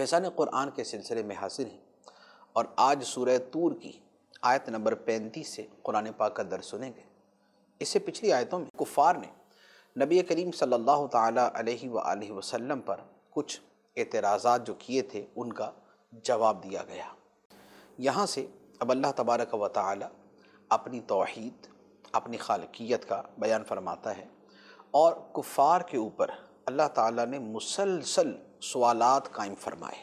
फैसान क़ुरान के सिलसिले में हासिल हैं और आज सूरह तूर की आयत नंबर पैंतीस से कुरान पाक का दर सुनेंगे इससे पिछली आयतों में कुफ़ार ने नबी करीम सल्लल्लाहु अलैहि अलैहि वसल्लम पर कुछ एतराज़ा जो किए थे उनका जवाब दिया गया यहाँ से अब अल्लाह तबारक व ताली अपनी तोहद अपनी खालकियत का बयान फरमाता है और कुफ़ार के ऊपर अल्लाह ताला ने मुसलसल सवाल कायम फरमाए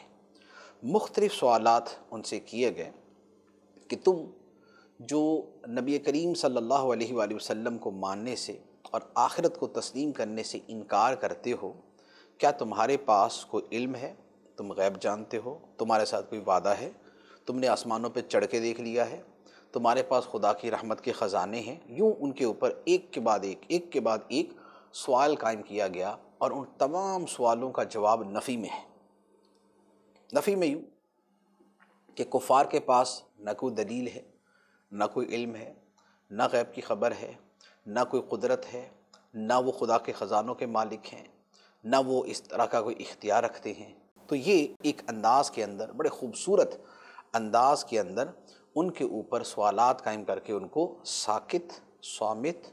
मुख्तलिफ सवाल उनसे किए गए कि तुम जो नबी करीम सल्लल्लाहु अलैहि वसल्लम को मानने से और आखिरत को तस्लीम करने से इनकार करते हो क्या तुम्हारे पास कोई इल्म है तुम गैब जानते हो तुम्हारे साथ कोई वादा है तुमने आसमानों पर चढ़ के देख लिया है तुम्हारे पास खुदा की रहमत के ख़जाने हैं यूँ उनके ऊपर एक के बाद एक एक के बाद एक सवाल कायम किया गया और उन तमाम सवालों का जवाब नफ़ी में है नफ़ी में यूँ कि कुफार के पास ना कोई दलील है ना कोई इल्म है ना गैब की ख़बर है ना कोई कुदरत है ना वो खुदा के ख़जानों के मालिक हैं ना वो इस तरह का कोई इख्तियार रखते हैं तो ये एक अंदाज़ के अंदर बड़े खूबसूरत अंदाज़ के अंदर उनके ऊपर सवालत कायम करके उनको साकित स्वामित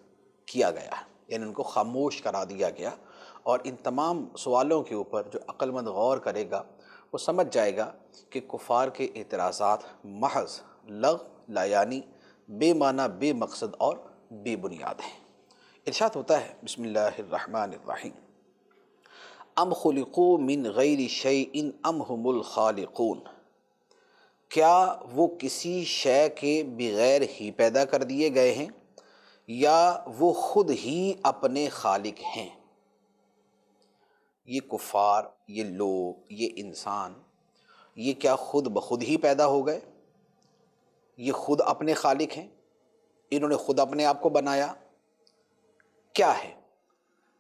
किया गया यानी उनको खामोश करा दिया गया और इन तमाम सवालों के ऊपर जो अक्लमंद गौर करेगा वो समझ जाएगा कि कुफार के एतराज़ात महज लग लायानी बेमाना मक़सद और बेबुनियाद हैं इर्शाद होता है बसमी अम खलिको मिन गैर शे इन अम हमल खालिकून क्या वो किसी शय के बग़ैर ही पैदा कर दिए गए हैं या वो ख़ुद ही अपने खालिक हैं ये कुफार ये लोग ये इंसान ये क्या खुद ब खुद ही पैदा हो गए ये खुद अपने खालिक हैं इन्होंने खुद अपने आप को बनाया क्या है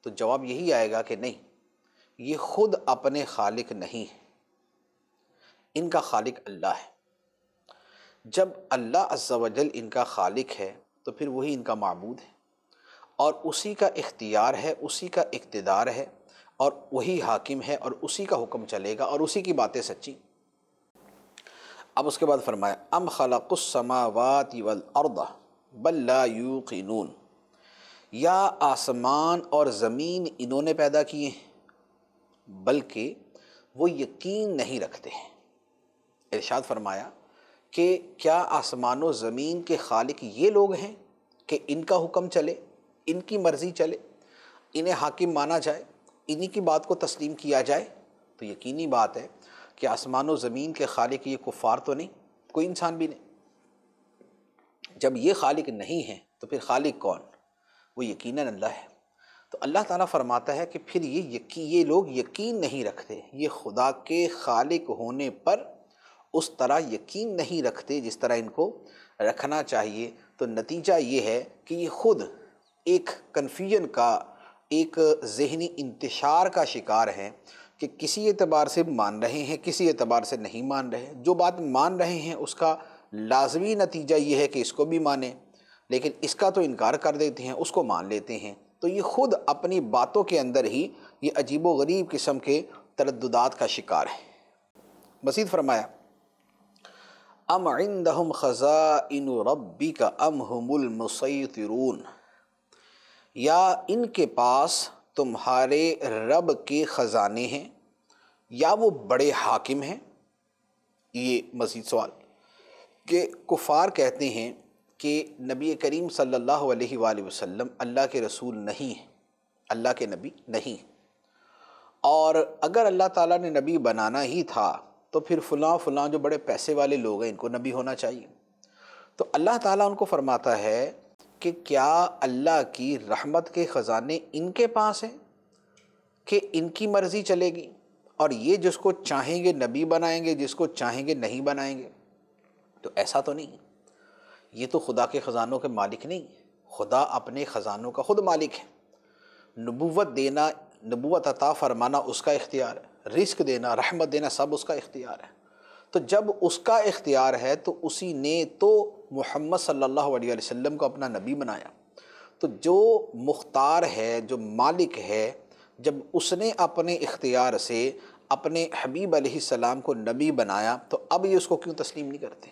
तो जवाब यही आएगा कि नहीं ये खुद अपने खालिक नहीं है इनका खालिक अल्लाह है जब अल्लाह अज्जावजल इनका खालिक है तो फिर वही इनका मबूद है और उसी का इख्तियार है उसी का इकतदार है और वही हाकिम है और उसी का हुक्म चलेगा और उसी की बातें सच्ची अब उसके बाद फरमाया अम खलकुसमावात वल अर्द बल्ला यू या आसमान और ज़मीन इन्होंने पैदा किए हैं बल्कि वो यकीन नहीं रखते हैं इरशाद फरमाया कि क्या आसमान और ज़मीन के खालिक ये लोग हैं कि इनका हुक्म चले इनकी मर्ज़ी चले इन्हें हाकिम माना जाए इन्हीं की बात को तस्लीम किया जाए तो यकीनी बात है कि आसमान व ज़मीन के खालिक ये कुफ़ार तो नहीं कोई इंसान भी नहीं जब ये खालिक नहीं है तो फिर खालिक कौन वो यकीन अल्लाह है तो अल्लाह ताला फरमाता है कि फिर ये यकी ये लोग यकीन नहीं रखते ये खुदा के खालिक होने पर उस तरह यकीन नहीं रखते जिस तरह इनको रखना चाहिए तो नतीजा ये है कि ये ख़ुद एक कन्फ्यूजन का एक जहनी इंतशार का शिकार हैं कि किसी एतबार से मान रहे हैं किसी एतबार से नहीं मान रहे जो बात मान रहे हैं उसका लाजमी नतीजा ये है कि इसको भी माने लेकिन इसका तो इनकार कर देते हैं उसको मान लेते हैं तो ये ख़ुद अपनी बातों के अंदर ही ये अजीब व गरीब किस्म के तरदात का शिकार है मसीद फरमाया अम दम ख़ज़ा इन रबी का अम हमल या इनके पास तुम्हारे रब के ख़जाने हैं या वो बड़े हाकिम हैं ये मज़ीद सवाल कि कुफार कहते हैं कि नबी करीम सल्लल्लाहु अलैहि वसल्लम अल्लाह के रसूल नहीं हैं अल्लाह के नबी नहीं और अगर अल्लाह ताला ने नबी बनाना ही था तो फिर फ़लाँ फलां जो बड़े पैसे वाले लोग हैं इनको नबी होना चाहिए तो अल्लाह ताला उनको फ़रमाता है कि क्या अल्लाह की रहमत के ख़ज़ाने इनके पास हैं कि इनकी मर्ज़ी चलेगी और ये जिसको चाहेंगे नबी बनाएंगे जिसको चाहेंगे नहीं बनाएंगे तो ऐसा तो नहीं ये तो खुदा के ख़ज़ानों के मालिक नहीं खुदा अपने ख़ज़ानों का ख़ुद मालिक है नबूवत देना नबूवत अता फरमाना उसका इख्तियार है रिस्क देना रहमत देना सब उसका इख्तियार है तो जब उसका इख्तियार है तो उसी ने तो मोहम्मद सल्लल्लाहु अलैहि वसल्लम को अपना नबी बनाया तो जो मुख्तार है जो मालिक है जब उसने अपने इख्तियार से अपने हबीब सलाम को नबी बनाया तो अब ये उसको क्यों तस्लीम नहीं करते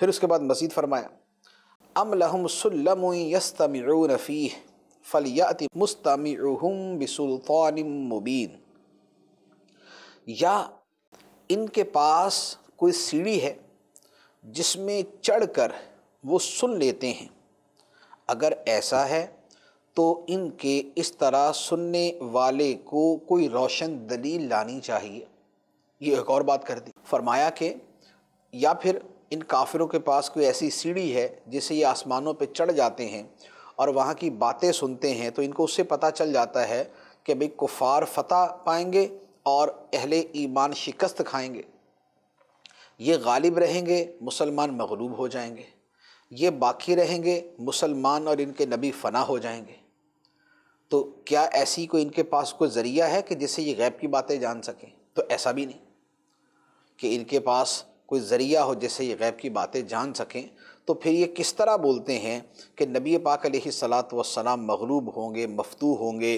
फिर उसके बाद मज़ीद फरमाया अम लहम सल्लम यस्तमरून फ़लियाति मुस्तमहम बसुल्तान मुबीन या इनके पास कोई सीढ़ी है जिसमें चढ़कर वो सुन लेते हैं अगर ऐसा है तो इनके इस तरह सुनने वाले को कोई रोशन दलील लानी चाहिए ये एक और बात कर दी फरमाया कि या फिर इन काफिरों के पास कोई ऐसी सीढ़ी है जिसे ये आसमानों पे चढ़ जाते हैं और वहाँ की बातें सुनते हैं तो इनको उससे पता चल जाता है कि भाई कुफ़ार फतह पाएंगे और अहल ईमान शिकस्त खाएंगे ये गालिब रहेंगे मुसलमान मगलूब हो जाएंगे ये बाकी रहेंगे मुसलमान और इनके नबी फना हो जाएंगे तो क्या ऐसी कोई इनके पास कोई ज़रिया है कि जिससे ये गैब की बातें जान सकें तो ऐसा भी नहीं कि इनके पास कोई ज़रिया हो जिससे ये गैब की बातें जान सकें तो फिर ये किस तरह बोलते हैं कि नबी पाक सलात वसलाम मगलूब होंगे मफतू होंगे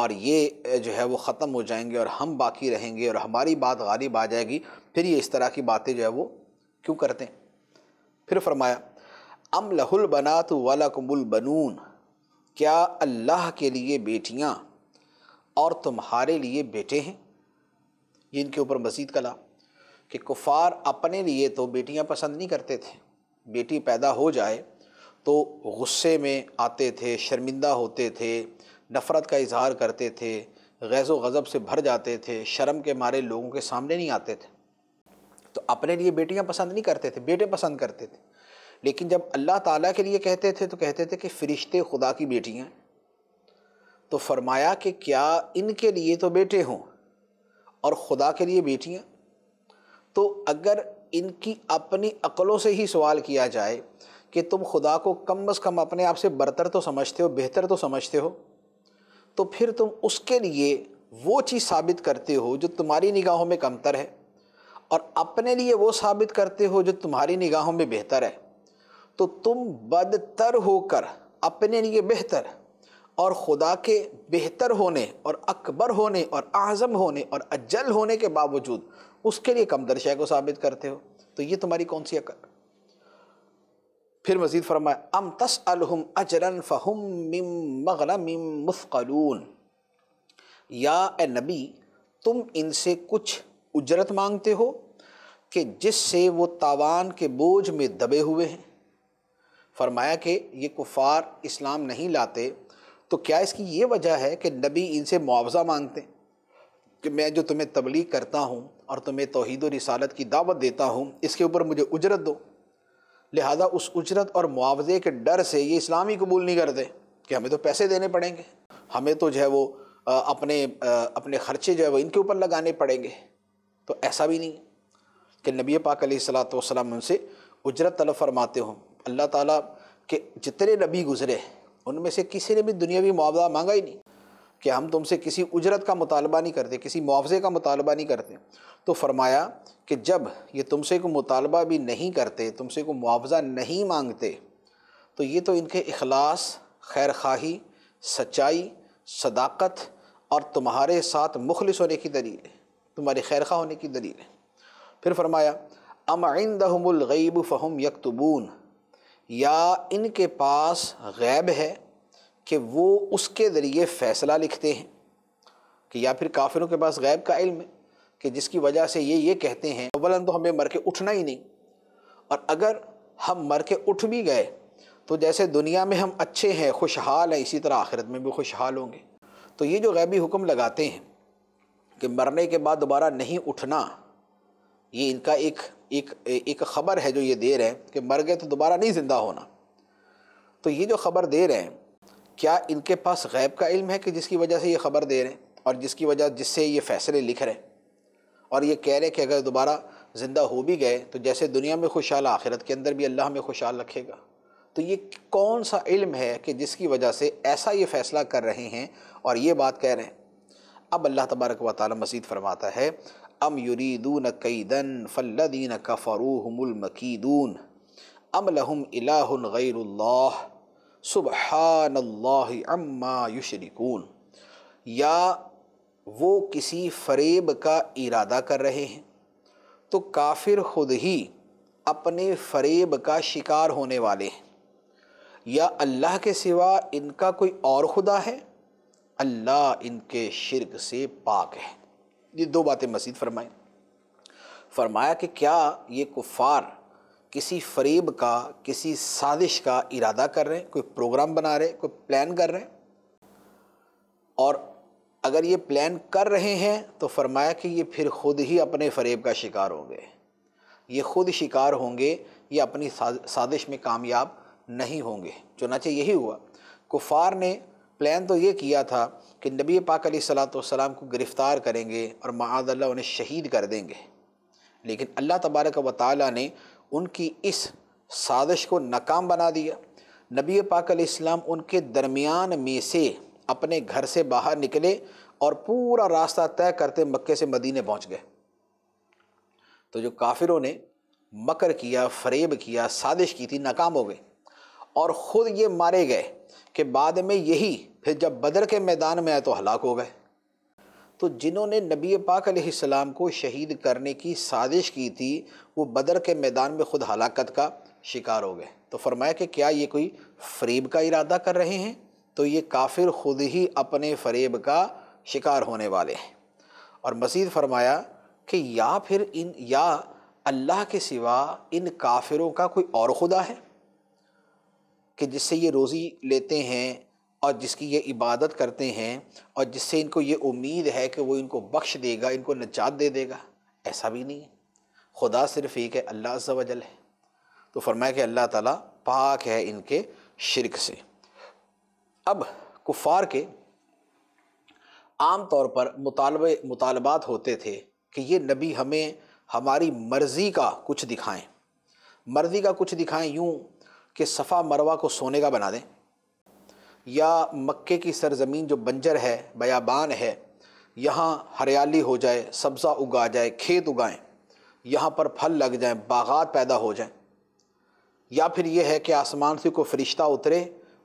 और ये जो है वो ख़त्म हो जाएंगे और हम बाकी रहेंगे और हमारी बात गालिब आ जाएगी फिर ये इस तरह की बातें जो है वो क्यों करते हैं फिर फरमाया अम लहुल बनात वाला कुमुल बनून क्या अल्लाह के लिए बेटियाँ और तुम्हारे लिए बेटे हैं ये इनके ऊपर मजीद कला कि कुफ़ार अपने लिए तो बेटियाँ पसंद नहीं करते थे बेटी पैदा हो जाए तो गुस्से में आते थे शर्मिंदा होते थे नफ़रत का इजहार करते थे गैज़ गज़ब से भर जाते थे शर्म के मारे लोगों के सामने नहीं आते थे तो अपने लिए बेटियां पसंद नहीं करते थे बेटे पसंद करते थे लेकिन जब अल्लाह ताला के लिए कहते थे तो कहते थे कि फ़रिश्ते खुदा की बेटियां तो फरमाया कि क्या इनके लिए तो बेटे हों और ख़ुदा के लिए बेटियाँ तो अगर इनकी अपनी अकलों से ही सवाल किया जाए कि तुम खुदा को कम अज़ कम अपने आप से बरतर तो समझते हो बेहतर तो समझते हो तो फिर तुम उसके लिए वो चीज़ साबित करते हो जो तुम्हारी निगाहों में कमतर है और अपने लिए वो साबित करते हो जो तुम्हारी निगाहों में बेहतर है तो तुम बदतर होकर अपने लिए बेहतर और खुदा के बेहतर होने और अकबर होने और आज़म होने और अज्जल होने के बावजूद उसके लिए कम दर्शा को साबित करते हो तो ये तुम्हारी कौन सी अकल फिर मजीद फरमाया अम तस अलहम अजरन फ़हम मिम मुफ़लून या ए नबी तुम इनसे कुछ उजरत मांगते हो कि जिससे वो तावान के बोझ में दबे हुए हैं फरमाया कि ये कुफ़ार इस्लाम नहीं लाते तो क्या इसकी ये वजह है कि नबी इनसे मुआवजा मांगते हैं कि मैं जो तुम्हें तबलीग करता हूँ और तुम्हें तोहद रसालत की दावत देता हूँ इसके ऊपर मुझे उजरत दो लिहाजा उस उजरत और मुआवजे के डर से ये इस्लाम ही कबूल नहीं करते कि हमें तो पैसे देने पड़ेंगे हमें तो जो है वो अपने अपने ख़र्चे जो है वो इनके ऊपर लगाने पड़ेंगे तो ऐसा भी नहीं कि नबी पाक सलात वसलम उनसे उजरत तलब फरमाते हों अल्लाह ताला के जितने नबी गुज़रे उनमें से किसी ने भी दुनियावी मुआवजा मांगा ही नहीं कि हम तुमसे किसी उजरत का मुतालबा नहीं करते किसी मुआवजे का मुतालबा नहीं करते तो फरमाया कि जब ये तुमसे को मुतालबा भी नहीं करते तुमसे को मुआवजा नहीं मांगते तो ये तो इनके अखलास खैर खाही सच्चाई सदाकत और तुम्हारे साथ मुखलिस होने की दलील है तुम्हारी खैर खा होने की दलील है फिर फरमाया अम आइंदमलगैब फ़हम यकतबून या इनके पास गैब है कि वो उसके ज़रिए फ़ैसला लिखते हैं कि या फिर काफिरों के पास गैब का इल्म है कि जिसकी वजह से ये ये कहते हैं अवलन तो हमें मर के उठना ही नहीं और अगर हम मर के उठ भी गए तो जैसे दुनिया में हम अच्छे हैं खुशहाल हैं इसी तरह आखिरत में भी खुशहाल होंगे तो ये जो गैबी हुक्म लगाते हैं कि मरने के बाद दोबारा नहीं उठना ये इनका एक एक एक ख़बर है जो ये दे रहे हैं कि मर गए तो दोबारा नहीं ज़िंदा होना तो ये जो ख़बर दे रहे हैं क्या इनके पास गैब का इल्म है कि जिसकी वजह से ये ख़बर दे रहे हैं और जिसकी वजह जिससे ये फ़ैसले लिख रहे हैं और ये कह रहे कि अगर दोबारा ज़िंदा हो भी गए तो जैसे दुनिया में खुशहाल आखिरत के अंदर भी अल्लाह हमें खुशहाल रखेगा तो ये कौन सा इल्म है कि जिसकी वजह से ऐसा ये फ़ैसला कर रहे हैं और ये बात कह रहे हैं अब अल्लाह तबारक व ताल मज़ीद फरमाता है अम युरीदून कईदन फ़ल्लिन कफ़रूहमुलमकीदून अम लहम अला सुबह अम्मा युशरिकून या वो किसी फरेब का इरादा कर रहे हैं तो काफिर खुद ही अपने फरेब का शिकार होने वाले हैं या अल्लाह के सिवा इनका कोई और खुदा है अल्लाह इनके शिरक से पाक है ये दो बातें मसीद फरमाएं फरमाया कि क्या ये कुफ़ार किसी फरेब का किसी साजिश का इरादा कर रहे हैं कोई प्रोग्राम बना रहे हैं कोई प्लान कर रहे हैं और अगर ये प्लान कर रहे हैं तो फरमाया कि ये फिर ख़ुद ही अपने फ़रेब का शिकार होंगे ये ख़ुद शिकार होंगे ये अपनी साजिश में कामयाब नहीं होंगे चुनाचे यही हुआ कुफार ने प्लान तो ये किया था कि नबी पाक सलाम को गिरफ़्तार करेंगे और मादल्ला उन्हें शहीद कर देंगे लेकिन अल्लाह तबारक व ताल ने उनकी इस साजिश को नाकाम बना दिया नबी पाक इस्लाम उनके दरमियान में से अपने घर से बाहर निकले और पूरा रास्ता तय करते मक्के से मदीने पहुंच गए तो जो काफिरों ने मकर किया फरेब किया साजिश की थी नाकाम हो गए और ख़ुद ये मारे गए कि बाद में यही फिर जब बदर के मैदान में आए तो हलाक हो गए तो जिन्होंने नबी पाक सलाम को शहीद करने की साजिश की थी वो बदर के मैदान में ख़ुद हलाकत का शिकार हो गए तो फरमाया कि क्या ये कोई फरेब का इरादा कर रहे हैं तो ये काफिर ख़ुद ही अपने फरेब का शिकार होने वाले हैं और मज़ीद फरमाया कि या फिर इन या अल्लाह के सिवा इन काफिरों का कोई और खुदा है कि जिससे ये रोज़ी लेते हैं और जिसकी ये इबादत करते हैं और जिससे इनको ये उम्मीद है कि वो इनको बख्श देगा इनको नजात दे देगा ऐसा भी नहीं है खुदा सिर्फ एक है अल्लाह वजल है तो फरमाया कि अल्लाह ताला पाक है इनके शिरक से अब कुफार के आम तौर पर मुतालबे मुतालबात होते थे कि ये नबी हमें हमारी मर्ज़ी का कुछ दिखाएं मर्ज़ी का कुछ दिखाएं यूँ कि सफ़ा मरवा को सोने का बना दें या मक्के की सरजमीन जो बंजर है बयाबान है यहाँ हरियाली हो जाए सब्ज़ा उगा जाए खेत उगाएं यहाँ पर फल लग जाएं बागात पैदा हो जाएं या फिर ये है कि आसमान से कोई फरिश्ता उतरे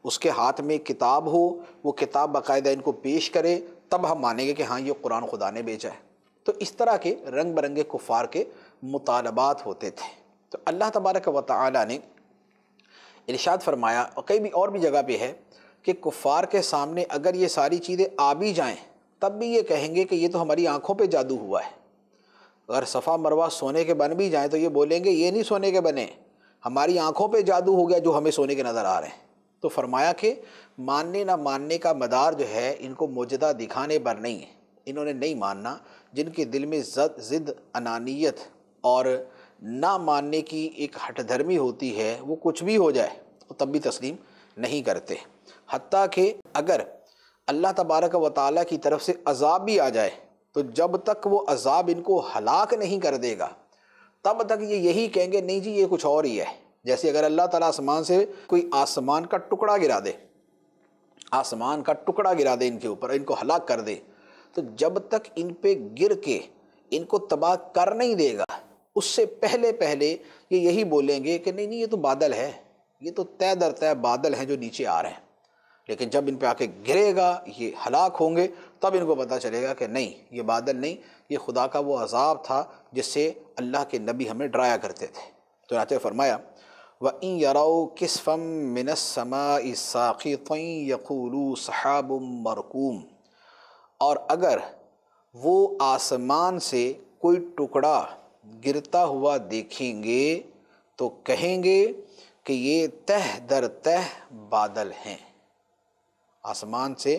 उसके हाथ में किताब हो वो किताब बाकायदा इनको पेश करे तब हम मानेंगे कि हाँ ये कुरान खुदा ने भेजा है तो इस तरह के रंग बरंगे कुफ़ार के मुतालबात होते थे तो अल्लाह तबारक व ताली ने इरशाद फरमाया और कई भी और भी जगह पर है कि कुफ़ार के सामने अगर ये सारी चीज़ें आ भी जाएँ तब भी ये कहेंगे कि ये तो हमारी आँखों पर जादू हुआ है अगर सफ़ा मरवा सोने के बन भी जाएँ तो ये बोलेंगे ये नहीं सोने के बने हमारी आँखों पर जादू हो गया जो हमें सोने के नज़र आ रहे हैं तो फरमाया कि मानने ना मानने का मदार जो है इनको मौजदा दिखाने पर नहीं है इन्होंने नहीं मानना जिनके दिल में जद ज़िद अनानियत और ना मानने की एक हटधर्मी होती है वो कुछ भी हो जाए वो तब भी तस्लीम नहीं करते हती कि अगर अल्लाह तबारक व ताल की तरफ से अजाब भी आ जाए तो जब तक वो अजाब इनको हलाक नहीं कर देगा तब तक ये यही कहेंगे नहीं जी ये कुछ और ही है जैसे अगर अल्लाह ताला आसमान से कोई आसमान का टुकड़ा गिरा दे आसमान का टुकड़ा गिरा दे इनके ऊपर इनको हलाक कर दे तो जब तक इन पे गिर के इनको तबाह कर नहीं देगा उससे पहले पहले ये यही बोलेंगे कि नहीं नहीं ये तो बादल है ये तो तय दर तय बादल हैं जो नीचे आ रहे हैं लेकिन जब इन पे आके गिरेगा ये हलाक होंगे तब इनको पता चलेगा कि नहीं ये बादल नहीं ये खुदा का वो अजाब था जिससे अल्लाह के नबी हमें डराया करते थे तो नाते फरमाया व इन यरो किसफ़म साखी यकूलू सहाब मरकूम और अगर वो आसमान से कोई टुकड़ा गिरता हुआ देखेंगे तो कहेंगे कि ये तह दर तह बादल हैं आसमान से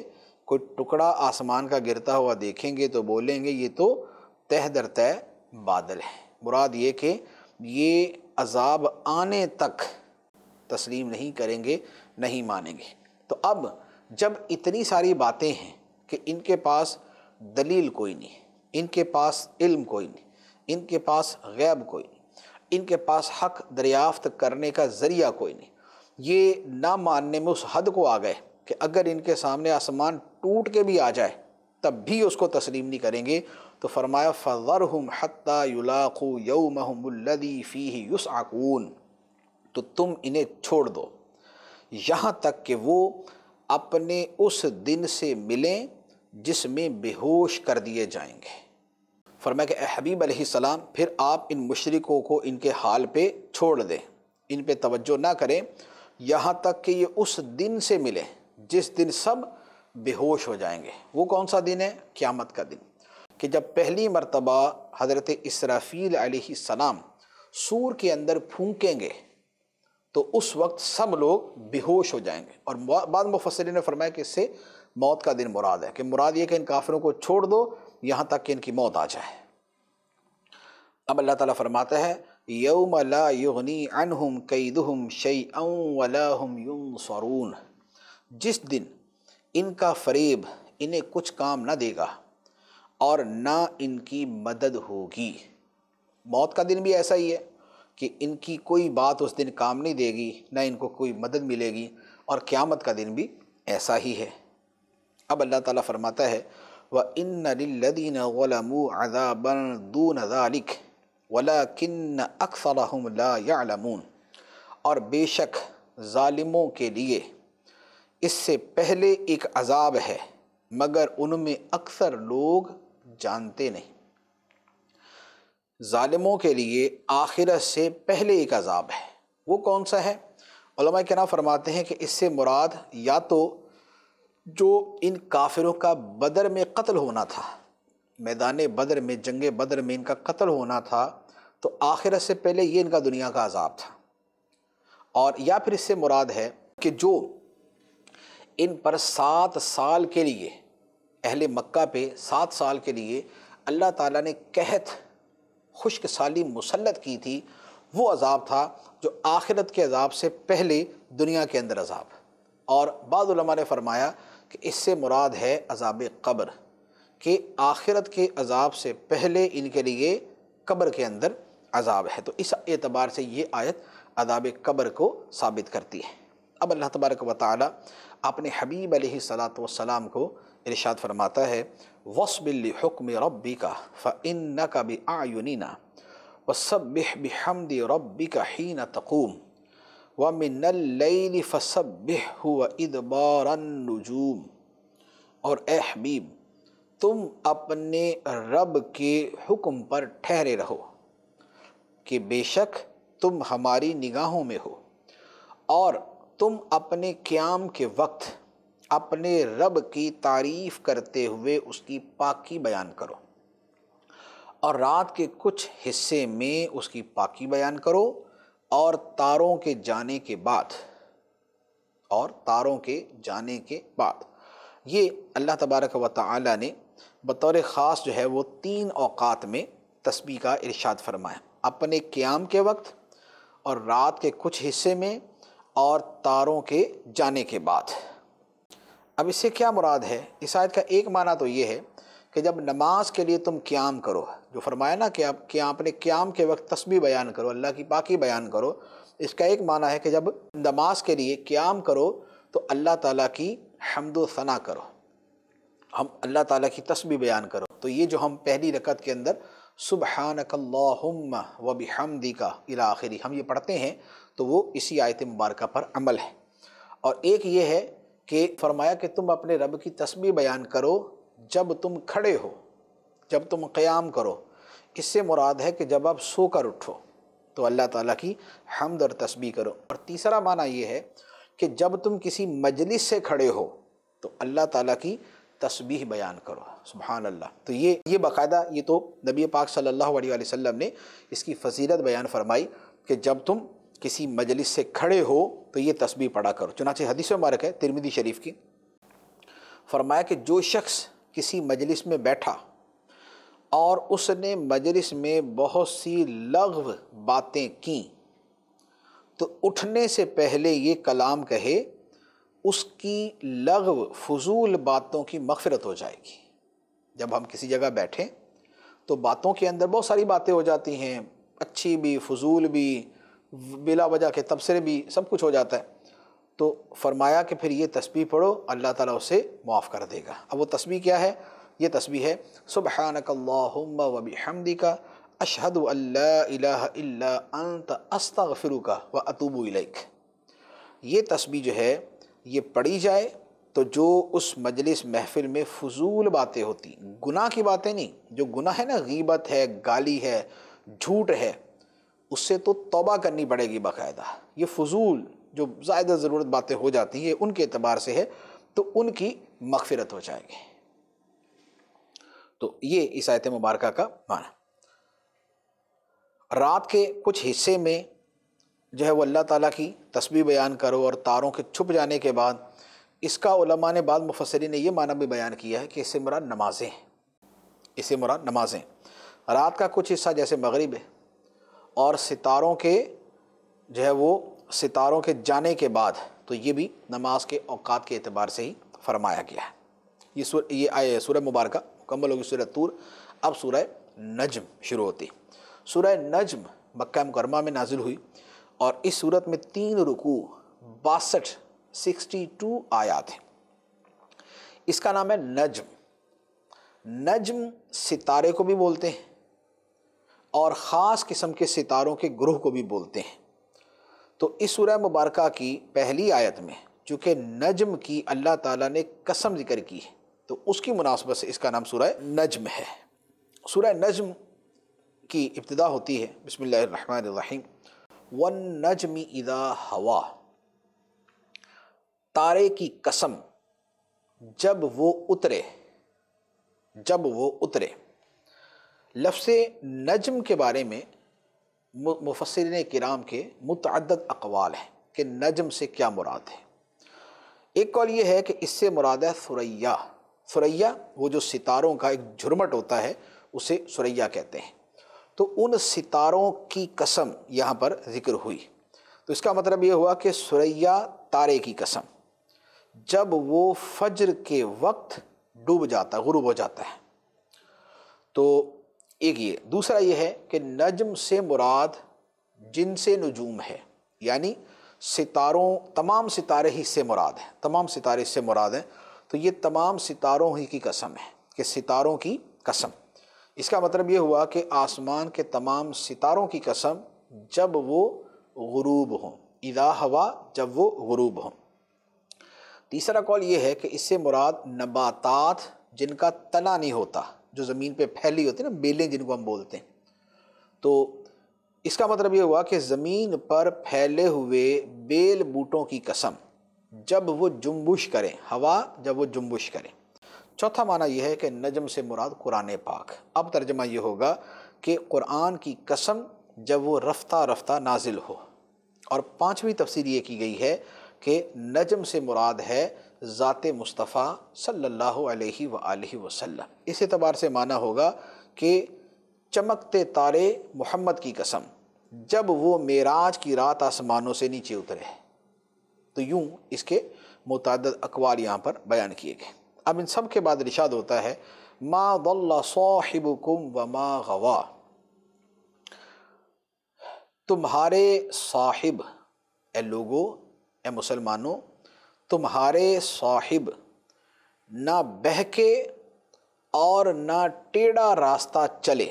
कोई टुकड़ा आसमान का गिरता हुआ देखेंगे तो बोलेंगे ये तो तह दर तह बादल हैं मुराद ये कि ये अजाब आने तक तस्लीम नहीं करेंगे नहीं मानेंगे तो अब जब इतनी सारी बातें हैं कि इनके पास दलील कोई नहीं इनके पास इल्म कोई नहीं इनके पास गैब कोई नहीं इनके पास हक दरियाफ्त करने का ज़रिया कोई नहीं ये ना मानने में उस हद को आ गए कि अगर इनके सामने आसमान टूट के भी आ जाए तब भी उसको तस्लीम नहीं करेंगे तो फरमाया हम हत्ता युलाकू यौमहमुल्लदी फ़ी आकून तो तुम इन्हें छोड़ दो यहाँ तक कि वो अपने उस दिन से मिलें जिसमें बेहोश कर दिए जाएंगे फरमाया कि हबीब सलाम फिर आप इन मशरक़ों को इनके हाल पे छोड़ दें इन पे तवज्जो ना करें यहाँ तक कि ये उस दिन से मिले जिस दिन सब बेहोश हो जाएंगे वो कौन सा दिन है क़्यामत का दिन कि जब पहली मरतबा हज़रत इसराफ़ील सलाम सूर के अंदर फूकेंगे तो उस वक्त सब लोग बेहोश हो जाएंगे और बाद मुफसरी ने फरमाया कि इससे मौत का दिन मुराद है कि मुराद ये कि इन काफिरों को छोड़ दो यहाँ तक कि इनकी मौत आ जाए अब अल्लाह ताला फरमाता है यौम अन हम अनहुम कईदहम शई अम युम सरून जिस दिन इनका फरेब इन्हें कुछ काम ना देगा और ना इनकी मदद होगी मौत का दिन भी ऐसा ही है कि इनकी कोई बात उस दिन काम नहीं देगी ना इनको कोई मदद मिलेगी और क़्यामत का दिन भी ऐसा ही है अब अल्लाह ताला फरमाता है व इन लदीन वलमू अदाबन दून अदालिक वला किन्न और बेशक ालिमों के लिए इससे पहले एक अजाब है मगर उनमें अक्सर लोग जानते नहीं ालिमों के लिए आखिरत से पहले एक अजाब है वो कौन सा है के ना फरमाते हैं कि इससे मुराद या तो जो इन काफिरों का बदर में कत्ल होना था मैदान बदर में जंग बदर में इनका कत्ल होना था तो आखिरत से पहले ये इनका दुनिया का अजाब था और या फिर इससे मुराद है कि जो इन पर सात साल के लिए अहल मक्का पे सात साल के लिए अल्लाह ताला ने कहत खुश्क साली मुसलत की थी वो अजाब था जो आखिरत के अजाब से पहले दुनिया के अंदर अजाब और बाद ने फरमाया कि इससे मुराद है अजाब कब्र कि आखिरत के अजाब से पहले इनके लिए कब्र के अंदर अजाब है तो इस एतबार से ये आयत अदाब कब्र को साबित करती है अब अल्लाह तबारक व ताली अपने हबीब सलात वसलाम को इरशाद फरमाता है वसबिल्ली हुक्म रबी का फ़िन न का भी आयुनिना व सब हमदी रबी का ही न तकूम व मिनल फ़सब हुआ बारजूम और एहबीब तुम अपने रब के हुक्म पर ठहरे रहो कि बेशक तुम हमारी निगाहों में हो और तुम अपने क्याम के वक्त अपने रब की तारीफ़ करते हुए उसकी पाकी बयान करो और रात के कुछ हिस्से में उसकी पाकी बयान करो और तारों के जाने के बाद और तारों के जाने के बाद ये अल्लाह तबारक व ताली ने बतौर ख़ास जो है वो तीन अवकात में तस्बी का इरशाद फरमाया अपने क्याम के वक्त और रात के कुछ हिस्से में और तारों के जाने के बाद अब इससे क्या मुराद है इस आयत का एक माना तो ये है कि जब नमाज के लिए तुम क्याम करो जो फरमाया ना कि आप कि आपने क्याम के वक्त तस्बी बयान करो अल्लाह की पाकि बयान करो इसका एक माना है कि जब नमाज के लिए क्याम करो तो अल्लाह ताला की हमदो सना करो हम अल्लाह ताला की तस्बी बयान करो तो ये जो हम पहली रकत के अंदर सुबहानकल्लाहुम्म व हमदी का इला आखिरी हम ये पढ़ते हैं तो वो इसी आयत मुबारक पर अमल है और एक ये है कि फरमाया कि तुम अपने रब की तस्बी बयान करो जब तुम खड़े हो जब तुम क़याम करो इससे मुराद है कि जब आप सो कर उठो तो अल्लाह ताला की हमद और तस्बी करो और तीसरा माना यह है कि जब तुम किसी मजलिस से खड़े हो तो अल्लाह ताला की तस्बी बयान करो सुबहान अल्लाह तो ये ये बाकायदा ये तो नबी पाक सल्लल्लाहु अलैहि वसल्लम ने इसकी फजीलत बयान फरमाई कि जब तुम किसी मजलिस से खड़े हो तो ये तस्बी पढ़ा करो चुनाचे हदीस मारक है तिरमिदी शरीफ की फरमाया कि जो शख्स किसी मजलिस में बैठा और उसने मजलिस में बहुत सी लघव बातें की तो उठने से पहले ये कलाम कहे उसकी लघव फजूल बातों की मफ़रत हो जाएगी जब हम किसी जगह बैठें तो बातों के अंदर बहुत सारी बातें हो जाती हैं अच्छी भी फजूल भी बिला वजह के तबसरे भी सब कुछ हो जाता है तो फरमाया कि फिर ये तस्बी पढ़ो अल्लाह ताला उसे माफ़ कर देगा अब वो तस्बी क्या है ये तस्बी है सुबह नबी हमदी का अशहद अल्लांत इल्ला अंत का व अतुबू इलैक ये तस्बी जो है ये पढ़ी जाए तो जो उस मजलिस महफिल में फजूल बातें होती गुनाह की बातें नहीं जो गुनाह है ना गीबत है गाली है झूठ है उससे तो तोबा करनी पड़ेगी बाकायदा ये फजूल जो ज़्यादा ज़रूरत बातें हो जाती हैं उनके अतबार से है तो उनकी मगफरत हो जाएगी तो ये इस आयत मुबारक का माना रात के कुछ हिस्से में जो है वो अल्लाह ताला की तस्वीर बयान करो और तारों के छुप जाने के बाद इसका उलमा ने बाद मुफसरी ने यह माना भी बयान किया है कि इससे मुराद नमाजें इससे मुराद नमाजें रात का कुछ हिस्सा जैसे मगरिब है और सितारों के जो है वो सितारों के जाने के बाद तो ये भी नमाज के अवकात के अतबार से ही फरमाया गया है ये सुर ये आए सूर्य मुबारक मुकम्मल होगी सूर्य तूर अब सूर्य नजम शुरू होती सूर्य नजम मक्का मुकरमा में नाजिल हुई और इस सूरत में तीन रुकू बासठ सिक्सटी टू आयात हैं इसका नाम है नजम नजम सितारे को भी बोलते हैं और ख़ास किस्म के सितारों के ग्रोह को भी बोलते हैं तो इस सूरह मुबारक की पहली आयत में चूँकि नजम की अल्लाह ताला ने कसम जिक्र की है तो उसकी मुनासबत से इसका नाम सूरह नजम है सूरह नजम की इब्तदा होती है बसमीम वन नजम इदा हवा तारे की कसम जब वो उतरे जब वो उतरे लफ्स नजम के बारे में मुफसरन कराम के मतद अकवाल हैं कि नजम से क्या मुराद है एक कौल ये है कि इससे मुराद है सुरैया सुरैया वो जो सितारों का एक झुरमट होता है उसे सुरैया कहते हैं तो उन सितारों की कसम यहाँ पर जिक्र हुई तो इसका मतलब ये हुआ कि सुरैया तारे की कसम जब वो फज्र के वक्त डूब जाता है गुरूब हो जाता है तो एक ये दूसरा ये है कि नजम से मुराद जिनसे नजूम है यानी सितारों तमाम सितारे ही से मुराद हैं तमाम सितारे से मुराद हैं तो ये तमाम सितारों ही की कसम है कि सितारों की कसम इसका मतलब ये हुआ कि आसमान के तमाम सितारों की कसम जब वो गरूब हों इदा हवा जब वो गरूब हों तीसरा कॉल ये है कि इससे मुराद नबातात जिनका तना नहीं होता जो ज़मीन पे फैली होती है ना बेलें जिनको हम बोलते हैं तो इसका मतलब ये हुआ कि ज़मीन पर फैले हुए बेल बूटों की कसम जब वो जुम्बुश करें हवा जब वो जुम्बुश करें चौथा माना यह है कि नजम से मुराद कुरान पाक अब तर्जमा ये होगा कि कुरान की कसम जब वो रफ्ता रफ्ता नाजिल हो और पाँचवीं तफसीर ये की गई है कि नजम से मुराद है ज़ात मुस्तफ़ा सल्लल्लाहु अलैहि सल्ला वसल्लम इस एतबार से माना होगा कि चमकते तारे मोहम्मद की कसम जब वो मेराज की रात आसमानों से नीचे उतरे तो यूँ इसके मुतद अकवाल यहाँ पर बयान किए गए अब इन सब के बाद रिशाद होता है मा वल्ला कुम व मा गवा तुम्हारे साहिब ए लोगो ए मुसलमानों तुम्हारे साहिब ना बहके और ना टेढ़ा रास्ता चले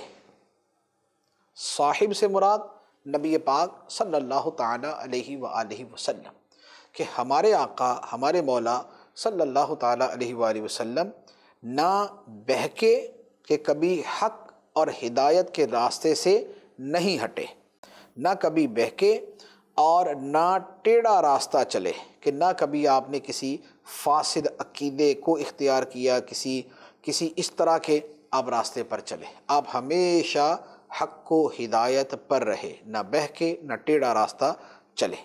साहिब से मुराद नबी पाक सल्लल्लाहु अलैहि वसल्लम कि हमारे आका हमारे मौला सल्लल्लाहु अलैहि अलैहि वसल्लम ना बहके के कभी हक और हिदायत के रास्ते से नहीं हटे ना कभी बहके और ना टेढ़ा रास्ता चले कि ना कभी आपने किसी फासद अकीदे को इख्तियार किया किसी किसी इस तरह के आप रास्ते पर चले आप हमेशा हक को हिदायत पर रहे ना बह के ना टेढ़ा रास्ता चले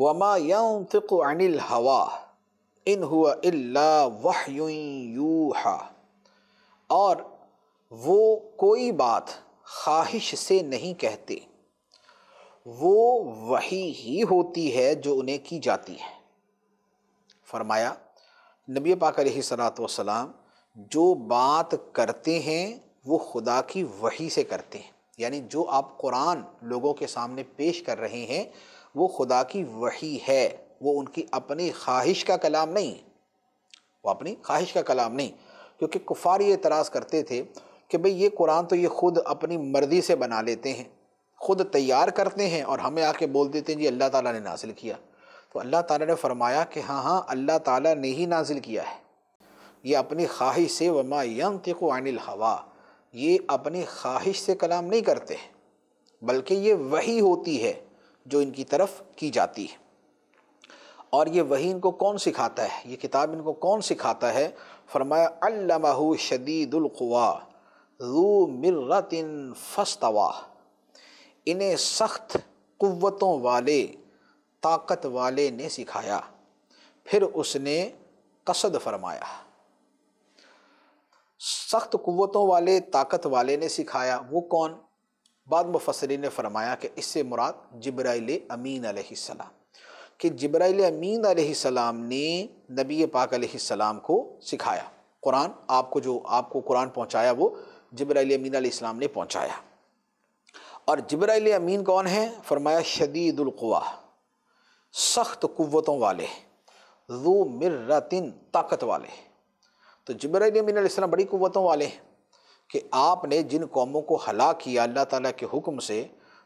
वमा यौतिक अनिल हवा इन हुआ इल्ला वह यूहा और वो कोई बात ख्वाहिश से नहीं कहते वो वही ही होती है जो उन्हें की जाती है फरमाया नबी पाक सलात वसलाम जो बात करते हैं वो खुदा की वही से करते हैं यानी जो आप कुरान लोगों के सामने पेश कर रहे हैं वो खुदा की वही है वो उनकी अपनी ख्वाहिश का कलाम नहीं वो अपनी ख्वाहिश का कलाम नहीं क्योंकि कुफार ये तराज़ करते थे कि भाई ये कुरान तो ये ख़ुद अपनी मर्ज़ी से बना लेते हैं ख़ुद तैयार करते हैं और हमें आके बोल देते हैं जी अल्लाह ताला ने नाजिल किया तो अल्लाह ताला ने फरमाया कि हाँ हाँ अल्लाह ताला ने ही नाजिल किया है ये अपनी ख्वाहिश से वमा यंतिको अनिल हवा ये अपनी ख्वाहिश से कलाम नहीं करते बल्कि ये वही होती है जो इनकी तरफ की जाती है और ये वही इनको कौन सिखाता है ये किताब इनको कौन सिखाता है फरमाया अल्लाह शदीदुल्वा रू मिर्रतिन फस्तवा इन्हें सख्त क़वतों वाले ताकत वाले ने सिखाया फिर उसने कसद फरमाया सख्त क़वतों वाले ताकत वाले ने सिखाया वो कौन बाद मुफसरी ने फरमाया कि इससे मुराद जब्राइल अमीन सलाम कि जब्राइल अमीन सलाम ने नबी पाक सलाम को सिखाया कुरान आपको जो आपको कुरान पहुँचाया वो जब्राइल अमीन ने पहुँचाया और जबराइल अमीन कौन है फरमाया शदीदुल्वा सख्त कुतों वाले रू मिर्रतिन ताकत वाले तो जबराइल अमीन तरह बड़ी कुतों वाले कि आपने जिन कौमों को हला किया अल्लाह ताला के हुक्म से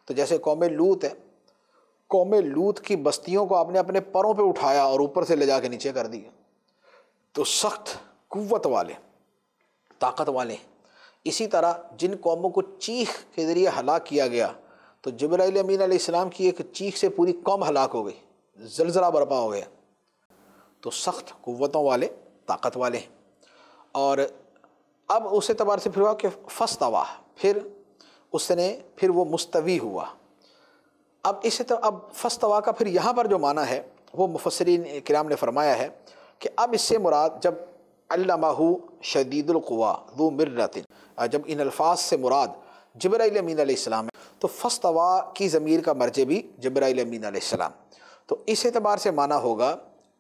तो जैसे कौम लूत है कौम लूत की बस्तियों को आपने अपने परों पे उठाया और ऊपर से ले जा के नीचे कर दिया तो सख्त कुत वाले ताकत वाले इसी तरह जिन कौमों को चीख के ज़रिए हलाक किया गया तो जबराइल अमीन आसमाम की एक चीख से पूरी कौम हलाक हो गई जलजला बर्पा हो गया तो सख्त क़वतों वाले ताकत वाले हैं और अब उस एतबार से फिर हुआ कि फस्तवा फिर उसने फिर वो मुस्तवी हुआ अब इस तो अब फस्तवा का फिर यहाँ पर जो माना है वो मुफसरीन कराम ने फरमाया है कि अब इससे मुराद जब अल्लाहू शदीदुलवा रू मिर्रतिन जब इन अल्फाज से मुराद जब्राईल अमीन है तो फस्तवा की ज़मीर का मर्जे भी जब्राईल अमीन तो इस एतबार से माना होगा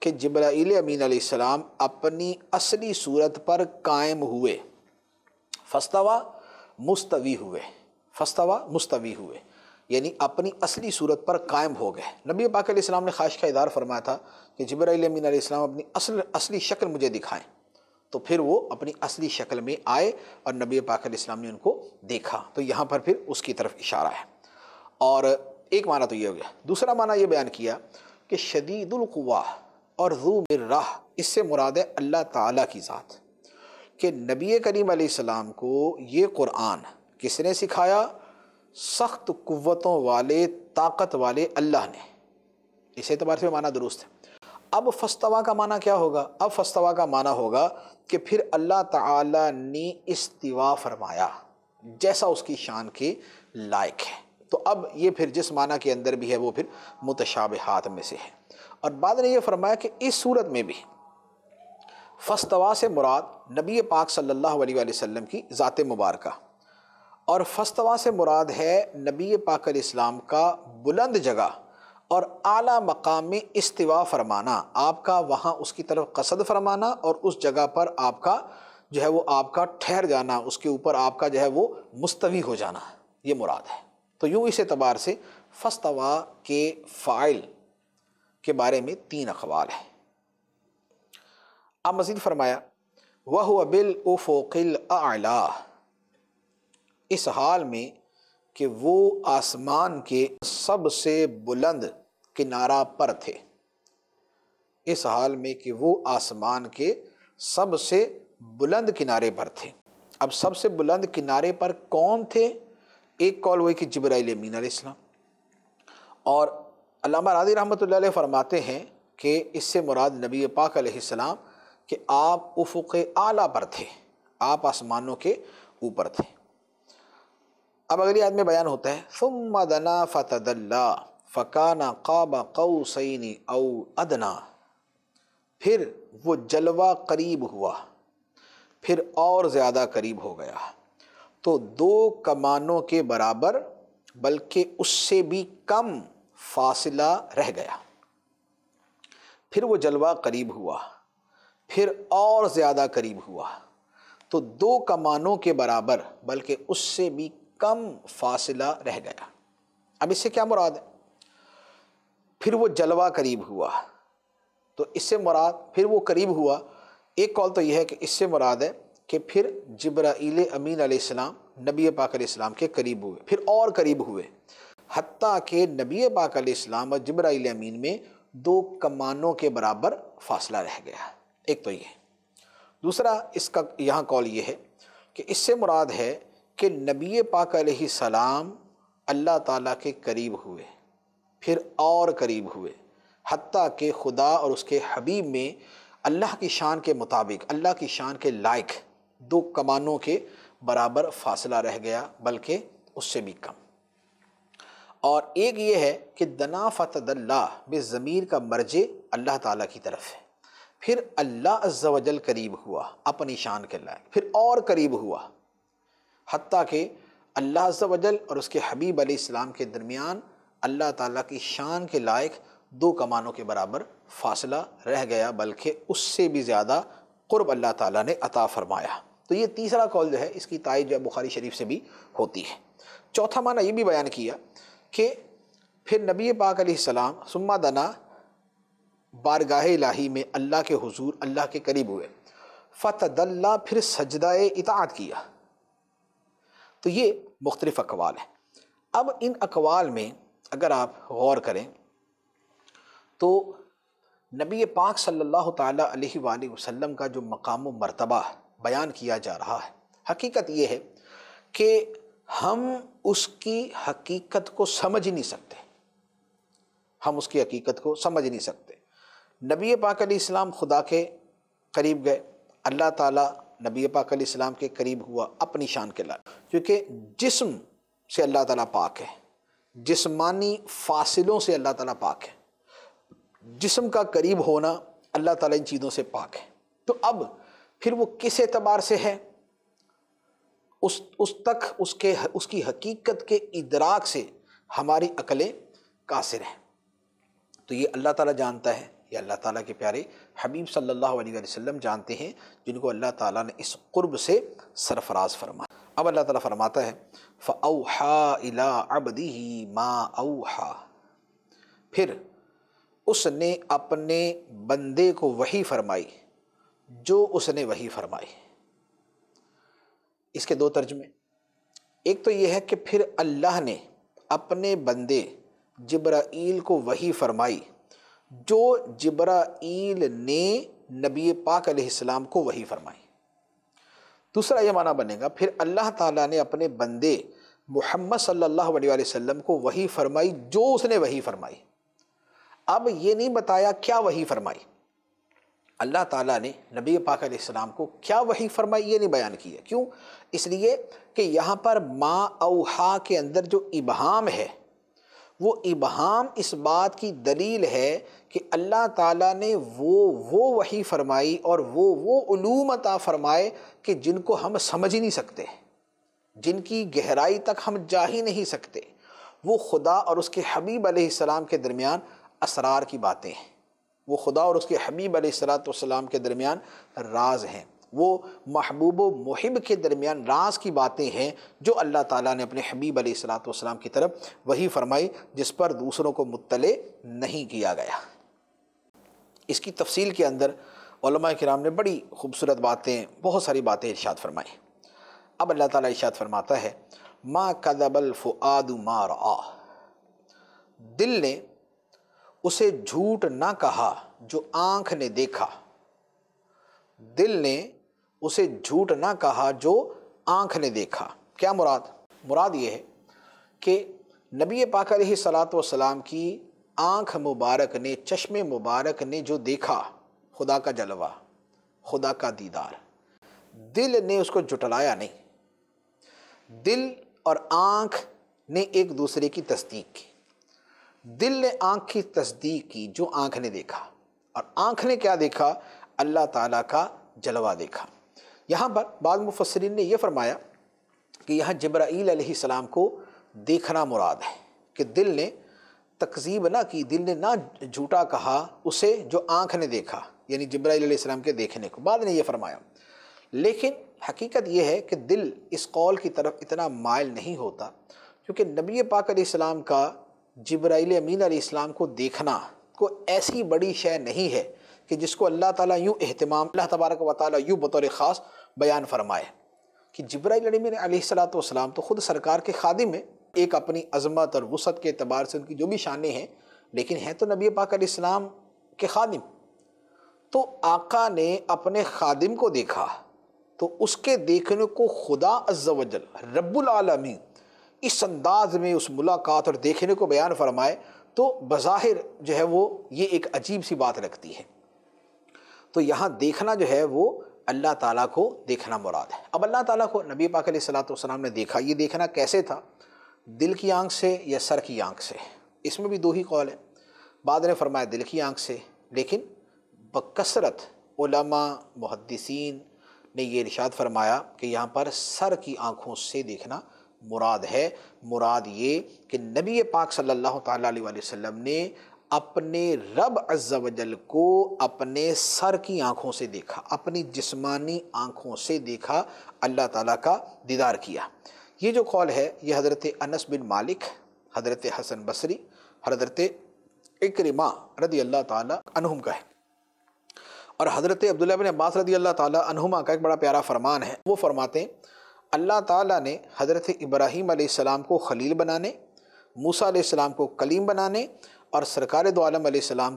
कि जब्राईल अमीन अपनी असली सूरत पर कायम हुए फस्तवा मुस्तवी हुए फस्तवा मुस्तवी हुए यानी अपनी असली सूरत पर कायम हो गए नबी पाक ने ख्वाहिश का इदार फरमाया था कि जब्राईल अमीन अपनी असल असली शक्ल मुझे दिखाएँ तो फिर वो अपनी असली शक्ल में आए और नबी पाक इस्लाम ने उनको देखा तो यहाँ पर फिर उसकी तरफ इशारा है और एक माना तो ये हो गया दूसरा माना ये बयान किया कि शदीदुल्कुवा और रू राह इससे मुराद है अल्लाह ताला की ज़ात कि नबी करीम सलाम को ये कुरान किसने सिखाया सख्त कुतों वाले ताकत वाले अल्लाह ने इस एतबार से माना दुरुस्त है अब फस्तवा का माना क्या होगा अब फस्तवा का माना होगा कि फिर अल्लाह ताला ने इस्तीवा फरमाया जैसा उसकी शान के लायक है तो अब ये फिर जिस माना के अंदर भी है वो फिर मुतशाब हाथ में से है और बाद ने यह फरमाया कि इस सूरत में भी फस्तवा से मुराद नबी पाक सल्लल्लाहु अलैहि वसल्लम की ज़ात मुबारक और फस्तवा से मुराद है नबी पाक इस्लाम का बुलंद जगह और आला मकाम में इस्तवा फरमाना आपका वहाँ उसकी तरफ कसद फरमाना और उस जगह पर आपका जो है वो आपका ठहर जाना उसके ऊपर आपका जो है वो मुस्तवी हो जाना ये मुराद है तो यूँ इस एतबार से फस्तवा के फ़ाइल के बारे में तीन अखबाल हैं अब मज़ीद फरमाया वह अबिल उफ़ोकिल आला इस हाल में कि वो आसमान के सबसे बुलंद किनारा पर थे इस हाल में कि वो आसमान के सबसे बुलंद किनारे पर थे अब सबसे बुलंद किनारे पर कौन थे एक कॉल हुई कि जबराइल अमीन आलाम और अलामा राजी रहमत फरमाते हैं कि इससे मुराद नबी पाक सलाम कि आप उफुक आला पर थे आप आसमानों के ऊपर थे अब अगली आदमी बयान होता है फ़ुम दना फ़तदल्ला फ़काना काबा कौसैनी अव अदना फिर वो जलवा करीब हुआ फिर और ज़्यादा करीब हो गया तो दो कमानों के बराबर बल्कि उससे भी कम फासला रह गया फिर वो जलवा करीब हुआ फिर और ज़्यादा करीब हुआ तो दो कमानों के बराबर बल्कि उससे भी कम फासला रह गया अब इससे क्या मुराद है फिर वो जलवा करीब हुआ तो इससे मुराद फिर वो करीब हुआ एक कॉल तो यह है कि इससे मुराद है कि फिर जब्राइल अमीन आसमाम नबी पाक आसमाम के करीब हुए फिर और करीब हुए हती के नबी पाक आसमाम और जब्राइल अमीन में दो कमानों के बराबर फासला रह गया एक तो ये दूसरा इसका यहाँ कॉल ये है कि इससे मुराद है कि नबी पाक सलाम अल्लाह ताला के करीब हुए फिर और करीब हुए हती के खुदा और उसके हबीब में अल्लाह की शान के मुताबिक अल्लाह की शान के लायक दो कमानों के बराबर फासला रह गया बल्कि उससे भी कम और एक ये है कि दना फतदल्ला बे ज़मीर का मर्जे अल्लाह ताला की तरफ है फिर अल्लाह अज्जवजल करीब हुआ अपनी शान के लायक फिर और करीब हुआ हती के अल्लाह अज्जवजल और उसके हबीब आसमाम के दरमियान अल्लाह ताला की शान के लायक दो कमानों के बराबर फासला रह गया बल्कि उससे भी ज़्यादा क़ुरब अल्लाह ताला ने अता फरमाया तो ये तीसरा कौल जो है इसकी तायद जो है बुखारी शरीफ से भी होती है चौथा माना ये भी बयान किया कि फिर नबी पाक सलाम सुम्मा दना बारगाह लाही में अल्लाह के हुजूर अल्लाह के करीब हुए फ़तदल्ला फिर सजदा इतात किया तो ये मुख्तलिफ़ अकवाल हैं अब इन अकवाल में अगर आप गौर करें तो नबी पाक सल्लल्लाहु अलैहि वसल्लम का जो मकाम मरतबा बयान किया जा रहा है हकीकत ये है कि हम उसकी हकीकत को समझ ही नहीं सकते हम उसकी हकीकत को समझ नहीं सकते नबी पाक इस्लाम खुदा के करीब गए अल्लाह ताला नबी पाक इस्लाम के करीब हुआ अपनी शान के लाल क्योंकि जिस्म से अल्लाह ताला पाक है जिसमानी फासिलों से अल्लाह ताला पाक है जिसम का करीब होना अल्लाह ताला इन चीज़ों से पाक है तो अब फिर वो किस एतबार से है उस उस तक उसके उसकी हकीकत के इदराक से हमारी अकलें कासिर हैं तो ये अल्लाह ताला जानता है ये अल्लाह ताला के प्यारे हबीब सल्लल्लाहु अलैहि वसल्लम जानते हैं जिनको अल्लाह ताला ने इस कुर्ब से सरफराज फरमाया अब अल्लाह ताला फरमाता है फ़ा इला अबदी ही माँ अहा फिर उसने अपने बंदे को वही फरमाई जो उसने वही फरमाई इसके दो तर्जमे एक तो यह है कि फिर अल्लाह ने अपने बंदे जब्राइल को वही फरमाई जो जब्राइल ने नबी पाक अलैहिस्सलाम को वही फरमाई दूसरा ये माना बनेगा फिर अल्लाह ताला ने अपने बंदे मोहम्मद सल्लल्लाहु अलैहि वसल्लम को वही फरमाई जो उसने वही फरमाई अब ये नहीं बताया क्या वही फरमाई अल्लाह ताला ने नबी पाक सलाम को क्या वही फरमाई ये नहीं बयान किया क्यों इसलिए कि यहाँ पर मा अहा के अंदर जो इबहाम है वो इबहाम इस बात की दलील है कि अल्लाह ताला ने वो वो वही फरमाई और वो वो वोमता फरमाए कि जिनको हम समझ ही नहीं सकते जिनकी गहराई तक हम जा ही नहीं सकते वो खुदा और उसके हबीब आसमाम के दरमियान असरार की बातें हैं वो खुदा और उसके हबीब सलाम के दरमियान राज हैं वो महबूब महब के दरमियान राज की बातें हैं जो अल्लाह ताला ने अपने हबीब सलाम की तरफ वही फरमाई जिस पर दूसरों को मुतले नहीं किया गया इसकी तफसील के अंदर कराम ने बड़ी खूबसूरत बातें बहुत सारी बातें इर्शाद फरमाई अब अल्लाह ताला इर्शाद फरमाता है माँ कदबल फ़ुआदु मार आ दिल ने उसे झूठ ना कहा जो आँख ने देखा दिल ने उसे झूठ ना कहा जो आँख ने देखा क्या मुराद मुराद ये है कि नबी पाक सलात वसलाम की आँख मुबारक ने चश्मे मुबारक ने जो देखा खुदा का जलवा खुदा का दीदार दिल ने उसको जुटलाया नहीं दिल और आँख ने एक दूसरे की तस्दीक की दिल ने आँख की तस्दीक की जो आँख ने देखा और आँख ने क्या देखा अल्लाह ताला का जलवा देखा यहाँ पर बाद मुफसरीन ने यह फरमाया कि यहाँ जब्राईल सलाम को देखना मुराद है कि दिल ने तकजीब ना की दिल ने ना झूठा कहा उसे जो आँख ने देखा यानी जब्राईसम के देखने को बाद ने यह फरमाया लेकिन हकीकत यह है कि दिल इस कौल की तरफ इतना मायल नहीं होता क्योंकि नबी पाक अलैहिस्सलाम का जब्राईल अमीन अलैहिस्सलाम को देखना को ऐसी बड़ी शय नहीं है कि जिसको अल्लाह ताला यूँ अहतमाम अल्लाह तबारक व ताली यूँ बतौर ख़ास बयान फरमाए कि जब्राईल अमीन अलैहिस्सलाम तो ख़ुद सरकार के खादिम है एक अपनी अजमत और वसत के अतबार से उनकी जो भी शानें हैं लेकिन हैं तो नबी पाक इस्लाम के खादिम तो आका ने अपने खादिम को देखा तो उसके देखने को खुदा अज्जल रब्बुल इस अंदाज में उस मुलाकात और देखने को बयान फरमाए तो बज़ाहिर जो है वो ये एक अजीब सी बात रखती है तो यहाँ देखना जो है वो अल्लाह ताला को देखना मुराद है अब अल्लाह ताला को नबी पाक सलाम ने देखा ये देखना कैसे था दिल की आंख से या सर की आंख से इसमें भी दो ही कौल है बाद ने फरमाया दिल की आंख से लेकिन बकसरत उलमा मुहदसिन ने यह इरशाद फरमाया कि यहाँ पर सर की आँखों से देखना मुराद है मुराद ये कि नबी पाक सल्लल्लाहु अलैहि ने अपने रब अज्जल को अपने सर की आँखों से देखा अपनी जिस्मानी आँखों से देखा अल्लाह ताला का दीदार किया ये जो कौल है ये हज़रत अनस बिन मालिक हज़रत हसन बसरी हज़रत इकरमा रदी अल्लाह तहुम का है और हज़रत अब्दुल्ला बिन अब्बास रदी अल्लाह तहुमा का एक बड़ा प्यारा फरमान है वो फरमाते अल्लाह ताली ने हज़रत इब्राहिम आसमाम को खलील बनाने मूसा आसमाम को कलीम बनाने और सरकार दो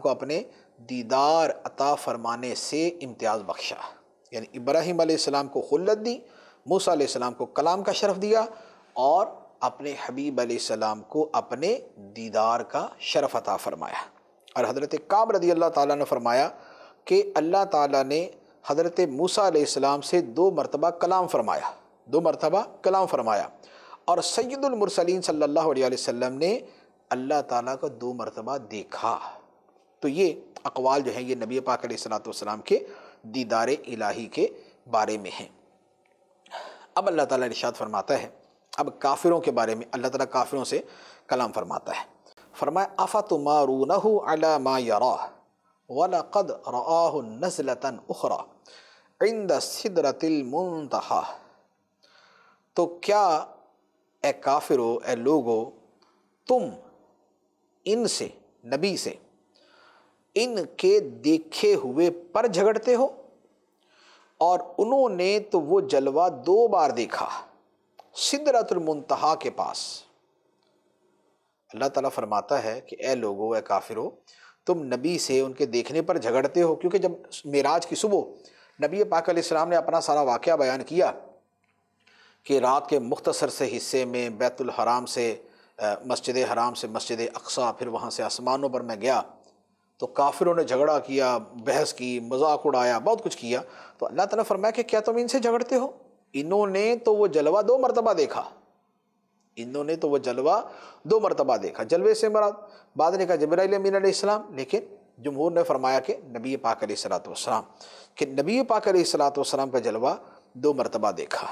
को अपने दीदार अता फरमाने से इम्तियाज़ बख्शा यानी इब्राहीम आसमाम को खुलत दी मूसा सलाम को कलाम का शरफ़ दिया और अपने हबीब सलाम को अपने दीदार का शरफ़ अता फ़रमाया और हज़रत काब रदी अल्लाह ताली ने फ़रमाया कि अल्लाह ताली ने हज़रत मूसा से दो मरतबा कलाम फ़रमाया दो मरतबा कलाम फ़रमाया और सैदुलमरसली सल्ला वसम ने अल्लाह ताली को दो मरतबा देखा तो ये अकवाल जो हैं ये नबी पाक सलात के दीदार इलाही के बारे में हैं अब अल्लाह ताला इरशाद फरमाता है अब काफिरों के बारे में अल्लाह ताला काफिरों से कलाम फरमाता है फरमाए आफ़ा तो मारू नला मा यरा कद रआह नजलतन उखरा इंद सिदरतिल मुंतहा तो क्या ए काफिरो ए लोगो तुम इनसे नबी से इनके देखे हुए पर झगड़ते हो और उन्होंने तो वो जलवा दो बार देखा सिदरतुल मुंतहा के पास अल्लाह ताला फरमाता है कि ए लोगो ए काफिरो तुम नबी से उनके देखने पर झगड़ते हो क्योंकि जब मेराज की सुबह नबी पाक इस्लाम ने अपना सारा वाक़ बयान किया कि रात के मुख्तसर से हिस्से में बैतुल हराम से मस्जिद हराम से मस्जिद अक्सा फिर वहाँ से आसमानों पर मैं गया तो काफिरों ने झगड़ा किया बहस की मजाक उड़ाया बहुत कुछ किया तो अल्लाह तला फरमाया कि क्या तुम इनसे झगड़ते हो इन्होंने तो वो जलवा दो मरतबा देखा इन्होंने तो वो जलवा दो मरतबा देखा जलवे से मराद बाद ने कहा जबराइल मीन इस्लाम लेकिन जमहूर ने फरमाया कि नबी पाक सलाम कि नबी पाक सलाम का जलवा दो मरतबा देखा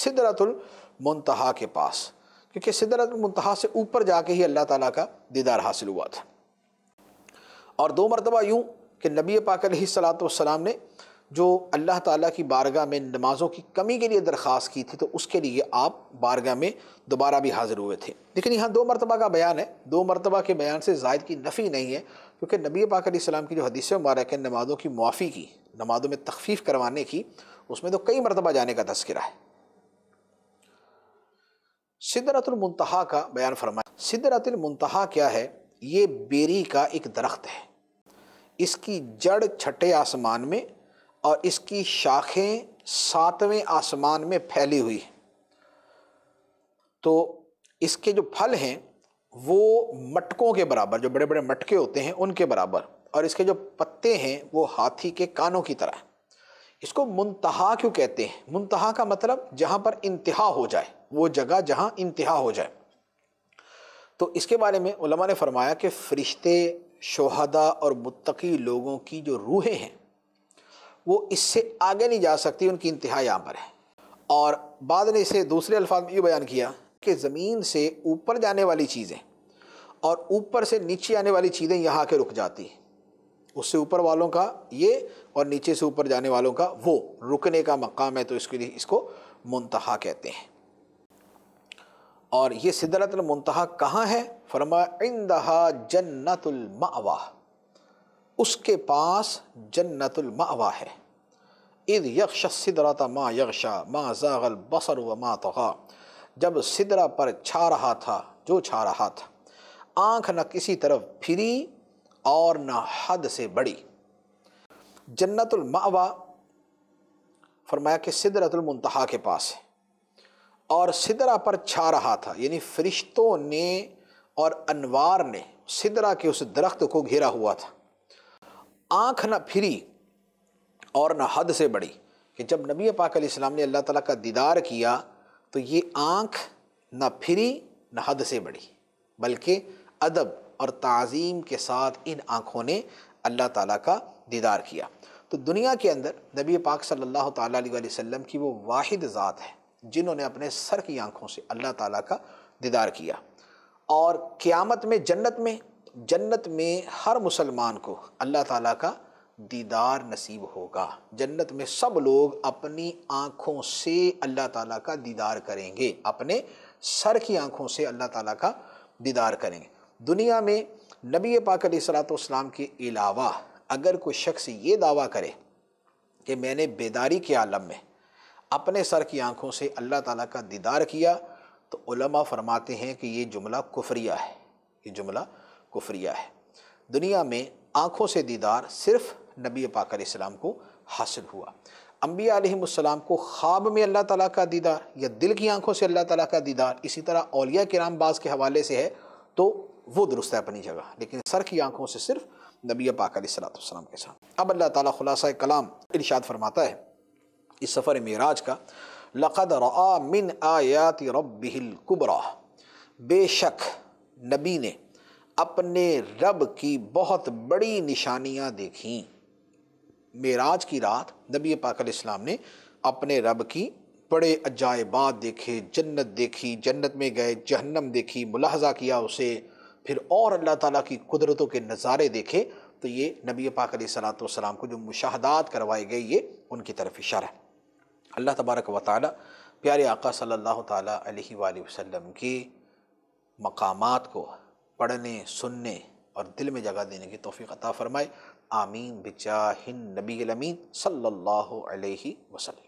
सिदरतुलमतहा के पास क्योंकि सिदरतुल से ऊपर जाके ही अल्लाह ताली का दीदार हासिल हुआ था और दो मरतबा यूँ कि नबी पाक सलाम ने जो अल्लाह ताली की बारगाह में नमाज़ों की कमी के लिए दरख्वास्त की थी तो उसके लिए आप बारगाह में दोबारा भी हाज़िर हुए थे लेकिन यहाँ दो मरतबा का बयान है दो मरतबा के बयान से जायद की नफ़ी नहीं है क्योंकि नबी पाक सलाम की जो हदीस मारक है नमाज़ों की मुआफ़ी की नमाज़ों में तखफीफ़ करवाने की उसमें तो कई मरतबा जाने का तस्करा है सिदरतुलमतहा का बयान फरमाया सिदरतुलमतहा क्या है ये बेरी का एक दरख्त है इसकी जड़ छठे आसमान में और इसकी शाखें सातवें आसमान में फैली हुई हैं तो इसके जो फल हैं वो मटकों के बराबर जो बड़े बड़े मटके होते हैं उनके बराबर और इसके जो पत्ते हैं वो हाथी के कानों की तरह इसको मुंतहा क्यों कहते हैं मुंतहा का मतलब जहाँ पर इंतहा हो जाए वो जगह जहाँ इंतहा हो जाए तो इसके बारे में उलमा ने फरमाया कि फ़रिश्ते शोहदा और मुतकी लोगों की जो रूहें हैं वो इससे आगे नहीं जा सकती उनकी इंतहा यहाँ पर है और बाद ने इसे दूसरे अल्फाज में ये बयान किया कि ज़मीन से ऊपर जाने वाली चीज़ें और ऊपर से नीचे आने वाली चीज़ें यहाँ के रुक जाती हैं उससे ऊपर वालों का ये और नीचे से ऊपर जाने वालों का वो रुकने का मकाम है तो इसके लिए इसको मुंतहा कहते हैं और ये सिदरतलमतहा कहाँ है फरमा इंदहा जन्नतुलमावा उसके पास जन्नतुलमावा है इद यक्ष सिदरत माँ यक्षा माँ जागल बसर व माँ तोा जब सिदरा पर छा रहा था जो छा रहा था आँख न किसी तरफ फिरी और न हद से बड़ी जन्नतुलमावा फरमाया कि सिदरतुलमतहा के पास है और सिदरा पर छा रहा था यानी फरिश्तों ने और अनवार ने सिदरा के उस दरख्त को घेरा हुआ था आँख न फिरी और न हद से बड़ी कि जब नबी पाक इस्लाम ने अल्लाह ताला का दीदार किया तो ये आँख न फिरी न हद से बड़ी बल्कि अदब और तज़ीम के साथ इन आँखों ने अल्लाह ताला का दीदार किया तो दुनिया के अंदर नबी पाक सल्लल्लाहु अलैहि वसल्लम की वो वाहिद ज़ात है जिन्होंने अपने सर की आंखों से अल्लाह ताला का दीदार किया और क़्यामत में जन्नत में जन्नत में हर मुसलमान को अल्लाह ताला का दीदार नसीब होगा जन्नत में सब लोग अपनी आँखों से अल्लाह ताला का दीदार करेंगे अपने सर की आँखों से अल्लाह ताला का दीदार करेंगे दुनिया में नबी पाक सलाम के अलावा अगर कोई शख्स ये दावा करे कि मैंने बेदारी के आलम में अपने सर की आंखों से अल्लाह ताला का दीदार किया तो उलमा फरमाते हैं कि ये जुमला कुफरिया है ये जुमला कुफरिया है दुनिया में आँखों से दीदार सिर्फ़ नबी पाकर इस्लाम को हासिल हुआ अम्बिया आलम को ख्वाब में अल्लाह ताला का दीदार या दिल की आंखों से अल्लाह ताला का दीदार इसी तरह औलिया के राम बाज़ के हवाले से है तो वो दुरुस्त है अपनी जगह लेकिन सर की आंखों से सिर्फ नबी पाक सलाम के साथ अब अल्लाह ताला खुलासा कलाम इरशाद फरमाता है इस सफ़र मराज का लक़द रआ मिन आयात रबिल कुबरा बेशक नबी ने अपने रब की बहुत बड़ी निशानियाँ देखी मेराज की रात नबी पाक इस्लाम ने अपने रब की बड़े अजायबात देखे जन्नत देखी जन्नत में गए जहन्नम देखी मुलाहजा किया उसे फिर और अल्लाह ताला की कुदरतों के नज़ारे देखे तो ये नबी पाक सलाम को जो मुशाहदात करवाए गए ये उनकी तरफ इशारा है अल्लाह तबारक व ताल प्यारे आका सल्लल्लाहु अलैहि वसल्लम के मकाम को पढ़ने सुनने और दिल में जगह देने की तोफ़ी अता फ़रमाए आमीन बिचाहिन नबी अमीन सल्ला वसलम वसल्लम